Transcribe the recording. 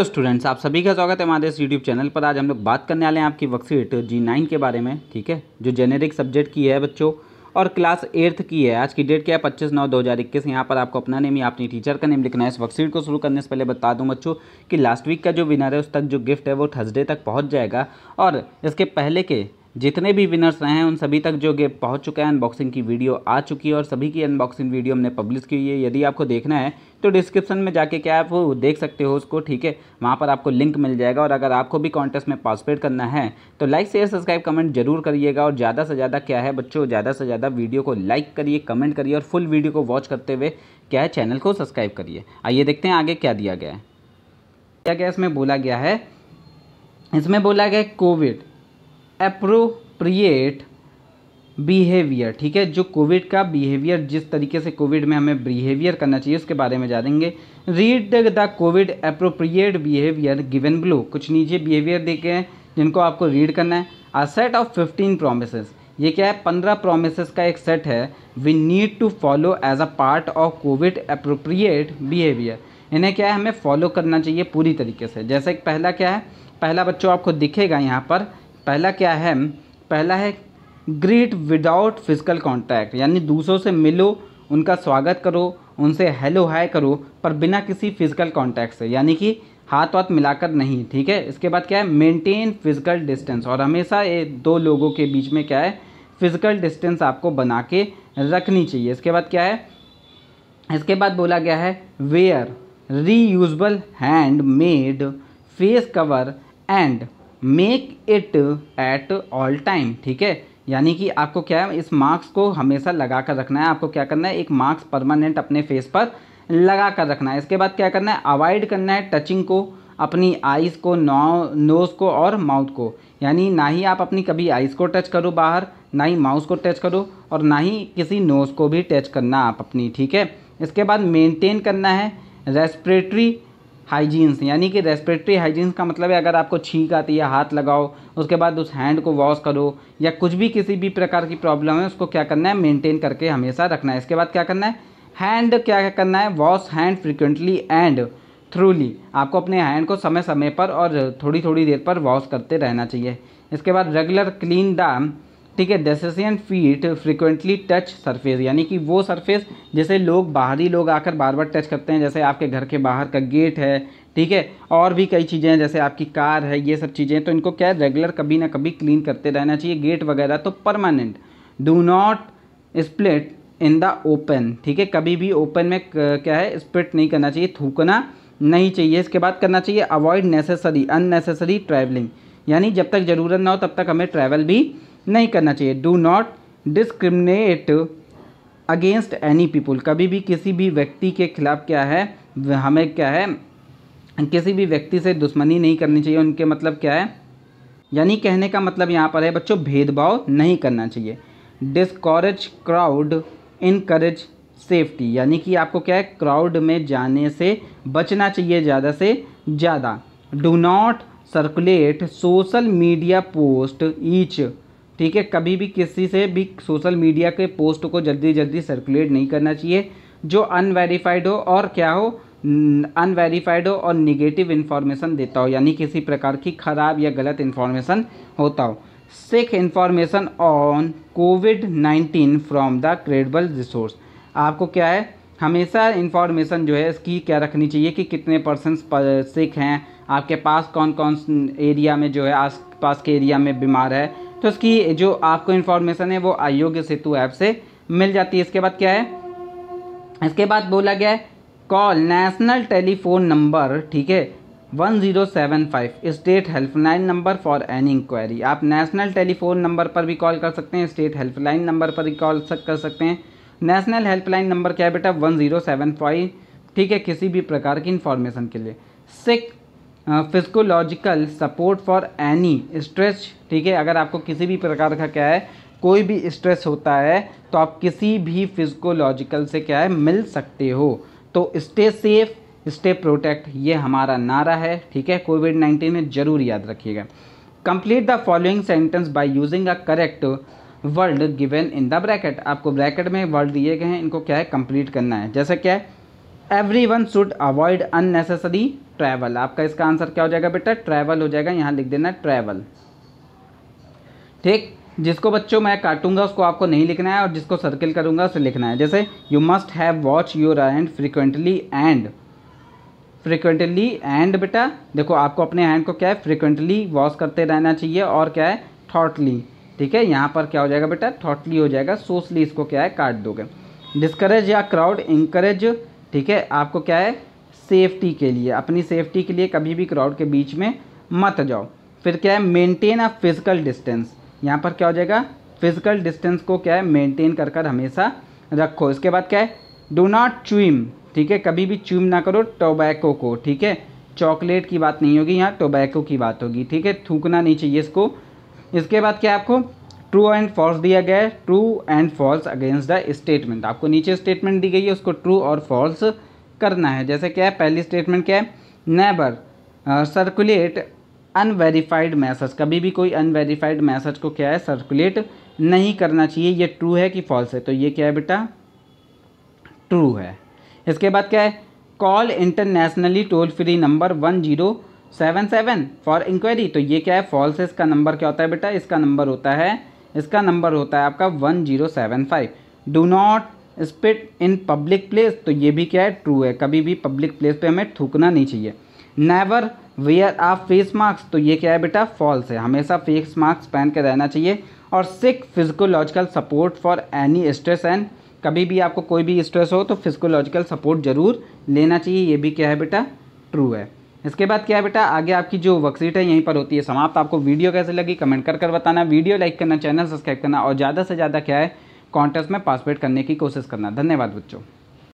तो स्टूडेंट्स आप सभी का स्वागत है हमारे इस यूट्यूब चैनल पर आज हम लोग बात करने वाले हैं आपकी वर्कशीट जी नाइन के बारे में ठीक है जो जेनेरिक सब्जेक्ट की है बच्चों और क्लास एट्थ की है आज की डेट क्या है पच्चीस नौ दो हज़ार इक्कीस यहाँ पर आपको अपना नेम या अपनी टीचर का नेम लिखना है इस वर्कशीट को शुरू करने से पहले बता दूँ बच्चों कि लास्ट वीक का जो विनर है उस तक जो गिफ्ट है वो थर्सडे तक पहुँच जाएगा और इसके पहले के जितने भी विनर्स रहे हैं उन सभी तक जो गिफ्ट पहुंच चुका है अनबॉक्सिंग की वीडियो आ चुकी है और सभी की अनबॉक्सिंग वीडियो हमने पब्लिश की है यदि आपको देखना है तो डिस्क्रिप्शन में जाके क्या आप देख सकते हो उसको ठीक है वहाँ पर आपको लिंक मिल जाएगा और अगर आपको भी कॉन्टेस्ट में पार्टिसिपेट करना है तो लाइक शेयर सब्सक्राइब कमेंट जरूर करिएगा और ज़्यादा से ज़्यादा क्या है बच्चों ज़्यादा से ज़्यादा वीडियो को लाइक करिए कमेंट करिए और फुल वीडियो को वॉच करते हुए क्या है चैनल को सब्सक्राइब करिए आइए देखते हैं आगे क्या दिया गया है क्या क्या इसमें बोला गया है इसमें बोला गया है कोविड अप्रोप्रिएट बिहेवियर ठीक है जो कोविड का बिहेवियर जिस तरीके से कोविड में हमें बिहेवियर करना चाहिए उसके बारे में जानेंगे read the covid appropriate behaviour given below कुछ नीचे बिहेवियर देखे हैं जिनको आपको रीड करना है a set of fifteen promises ये क्या है पंद्रह प्रोमिसज का एक सेट है we need to follow as a part of covid appropriate behaviour इन्हें क्या है हमें फॉलो करना चाहिए पूरी तरीके से जैसे पहला क्या है पहला बच्चों आपको दिखेगा यहाँ पर पहला क्या है पहला है ग्रीट विदाउट फिजिकल कॉन्टैक्ट यानी दूसरों से मिलो उनका स्वागत करो उनसे हेलो हाय करो पर बिना किसी फिजिकल कॉन्टैक्ट से यानी कि हाथ वाथ मिलाकर नहीं ठीक है इसके बाद क्या है मेंटेन फिजिकल डिस्टेंस और हमेशा ये दो लोगों के बीच में क्या है फिजिकल डिस्टेंस आपको बना के रखनी चाहिए इसके बाद क्या है इसके बाद बोला गया है wear usable hand made face cover and make it at all time ठीक है यानी कि आपको क्या है इस मार्क्स को हमेशा लगा कर रखना है आपको क्या करना है एक मार्क्स परमानेंट अपने फेस पर लगा कर रखना है इसके बाद क्या करना है अवॉइड करना है टचिंग को अपनी आइज़ को नौ नोज़ को और माउथ को यानी ना ही आप अपनी कभी आइज़ को टच करो बाहर ना ही माउथ को टच करो और ना ही किसी नोज़ को भी टच करना आप अपनी ठीक है इसके बाद मेंटेन करना है रेस्परेटरी हाइजीन्स यानी कि रेस्पिरेटरी हाइजीन्स का मतलब है अगर आपको छींक आती है हाथ लगाओ उसके बाद उस हैंड को वॉश करो या कुछ भी किसी भी प्रकार की प्रॉब्लम है उसको क्या करना है मेनटेन करके हमेशा रखना है इसके बाद क्या करना है हैंड क्या करना है wash hand frequently and thoroughly आपको अपने हैंड को समय समय पर और थोड़ी थोड़ी देर पर वॉश करते रहना चाहिए इसके बाद रेगुलर क्लीन द ठीक है disinfect frequently touch surface यानी कि वो सरफेस जैसे लोग बाहरी लोग आकर बार बार टच करते हैं जैसे आपके घर के बाहर का गेट है ठीक है और भी कई चीज़ें हैं जैसे आपकी कार है ये सब चीज़ें तो इनको क्या रेगुलर कभी ना कभी क्लीन करते रहना चाहिए गेट वगैरह तो permanent do not split in the open ठीक है कभी भी ओपन में क्या है स्प्लिट नहीं करना चाहिए थूकना नहीं चाहिए इसके बाद करना चाहिए अवॉइड नेसेसरी अननेसेसरी ट्रैवलिंग यानी जब तक ज़रूरत ना हो तब तक हमें ट्रैवल भी नहीं करना चाहिए do not discriminate against any people कभी भी किसी भी व्यक्ति के खिलाफ क्या है हमें क्या है किसी भी व्यक्ति से दुश्मनी नहीं करनी चाहिए उनके मतलब क्या है यानी कहने का मतलब यहाँ पर है बच्चों भेदभाव नहीं करना चाहिए डिस्करेज क्राउड इनकरेज सेफ्टी यानी कि आपको क्या है क्राउड में जाने से बचना चाहिए ज़्यादा से ज़्यादा do not circulate social media post each ठीक है कभी भी किसी से भी सोशल मीडिया के पोस्ट को जल्दी जल्दी सर्कुलेट नहीं करना चाहिए जो अनवेरीफाइड हो और क्या हो अनवेरीफाइड हो और निगेटिव इन्फॉर्मेशन देता हो यानी किसी प्रकार की ख़राब या गलत इन्फॉर्मेशन होता हो seek information on covid nineteen from the credible resource आपको क्या है हमेशा इन्फॉर्मेशन जो है इसकी क्या रखनी चाहिए कि कितने पर्सन पर हैं आपके पास कौन कौन एरिया में जो है आस पास के एरिया में बीमार है तो इसकी जो आपको इन्फॉर्मेशन है वो आयोग्य सेतु ऐप से मिल जाती है इसके बाद क्या है इसके बाद बोला गया है कॉल नेशनल टेलीफोन नंबर ठीक है one zero seven five state helpline number for any inquiry आप नेशनल टेलीफोन नंबर पर भी कॉल कर सकते हैं स्टेट हेल्पलाइन नंबर पर भी कॉल कर सकते हैं नेशनल हेल्पलाइन नंबर क्या है बेटा वन ज़ीरो सेवन फाइव ठीक है किसी भी प्रकार की इन्फॉर्मेशन के लिए seek psychological support for any stress ठीक है अगर आपको किसी भी प्रकार का क्या है कोई भी स्ट्रेस होता है तो आप किसी भी फिजिकोलॉजिकल से क्या है मिल सकते हो तो स्टे सेफ स्टे प्रोटेक्ट ये हमारा नारा है ठीक है कोविड नाइन्टीन में ज़रूर याद रखिएगा complete the following sentence by using a correct world given in the bracket आपको ब्रैकेट में वर्ड दिए गए हैं इनको क्या है कंप्लीट करना है जैसे क्या है everyone should avoid unnecessary travel आपका इसका आंसर क्या हो जाएगा बेटा ट्रैवल हो जाएगा यहाँ लिख देना ट्रैवल ठीक जिसको बच्चों मैं काटूंगा उसको आपको नहीं लिखना है और जिसको सर्किल करूंगा उसे लिखना है जैसे you must have watch your hand frequently and frequently and बेटा देखो आपको अपने हैंड को क्या है फ्रिक्वेंटली वॉश करते रहना चाहिए और क्या है थॉटली ठीक है यहाँ पर क्या हो जाएगा बेटा थॉटली हो जाएगा सोसली इसको क्या है काट दोगे डिस्करेज या क्राउड इंकरेज ठीक है आपको क्या है सेफ्टी के लिए अपनी सेफ्टी के लिए कभी भी क्राउड के बीच में मत जाओ फिर क्या है मेंटेन अ फिजिकल डिस्टेंस यहाँ पर क्या हो जाएगा फिजिकल डिस्टेंस को क्या है मेंटेन कर कर हमेशा रखो इसके बाद क्या है डो नॉट च्यूम ठीक है कभी भी च्यूम ना करो टोबैको को ठीक है चॉकलेट की बात नहीं होगी यहाँ टोबैको की बात होगी ठीक है थूकना नहीं चाहिए इसको इसके बाद क्या आपको ट्रू एंड फॉल्स दिया गया है true and false against the statement आपको नीचे स्टेटमेंट दी गई है उसको ट्रू और फॉल्स करना है जैसे क्या है पहली स्टेटमेंट क्या है नेबर सर्कुलेट अनवेरीफाइड मैसेज कभी भी कोई अनवेरीफाइड मैसेज को क्या है सर्कुलेट नहीं करना चाहिए ये ट्रू है कि फॉल्स है तो ये क्या है बेटा ट्रू है इसके बाद क्या है call internationally toll free number one zero seven seven for inquiry तो ये क्या है फॉल्स है इसका नंबर क्या होता है बेटा इसका नंबर होता है इसका नंबर होता है आपका one zero seven five do not spit in public place तो ये भी क्या है ट्रू है कभी भी पब्लिक प्लेस पे हमें थूकना नहीं चाहिए नेवर वेयर आप फेस मास्क तो ये क्या है बेटा फॉल्स है हमेशा फेस मास्क पहन के रहना चाहिए और seek psychological support for any stress and कभी भी आपको कोई भी स्ट्रेस हो तो फिजिकोलॉजिकल सपोर्ट ज़रूर लेना चाहिए ये भी क्या है बेटा ट्रू है इसके बाद क्या है बेटा आगे आपकी जो वर्कशीट है यहीं पर होती है समाप्त आपको वीडियो कैसे लगी कमेंट कर कर बताना वीडियो लाइक करना चैनल सब्सक्राइब करना और ज़्यादा से ज़्यादा क्या है कॉन्टेस्ट में पार्टिसिपेट करने की कोशिश करना धन्यवाद बच्चों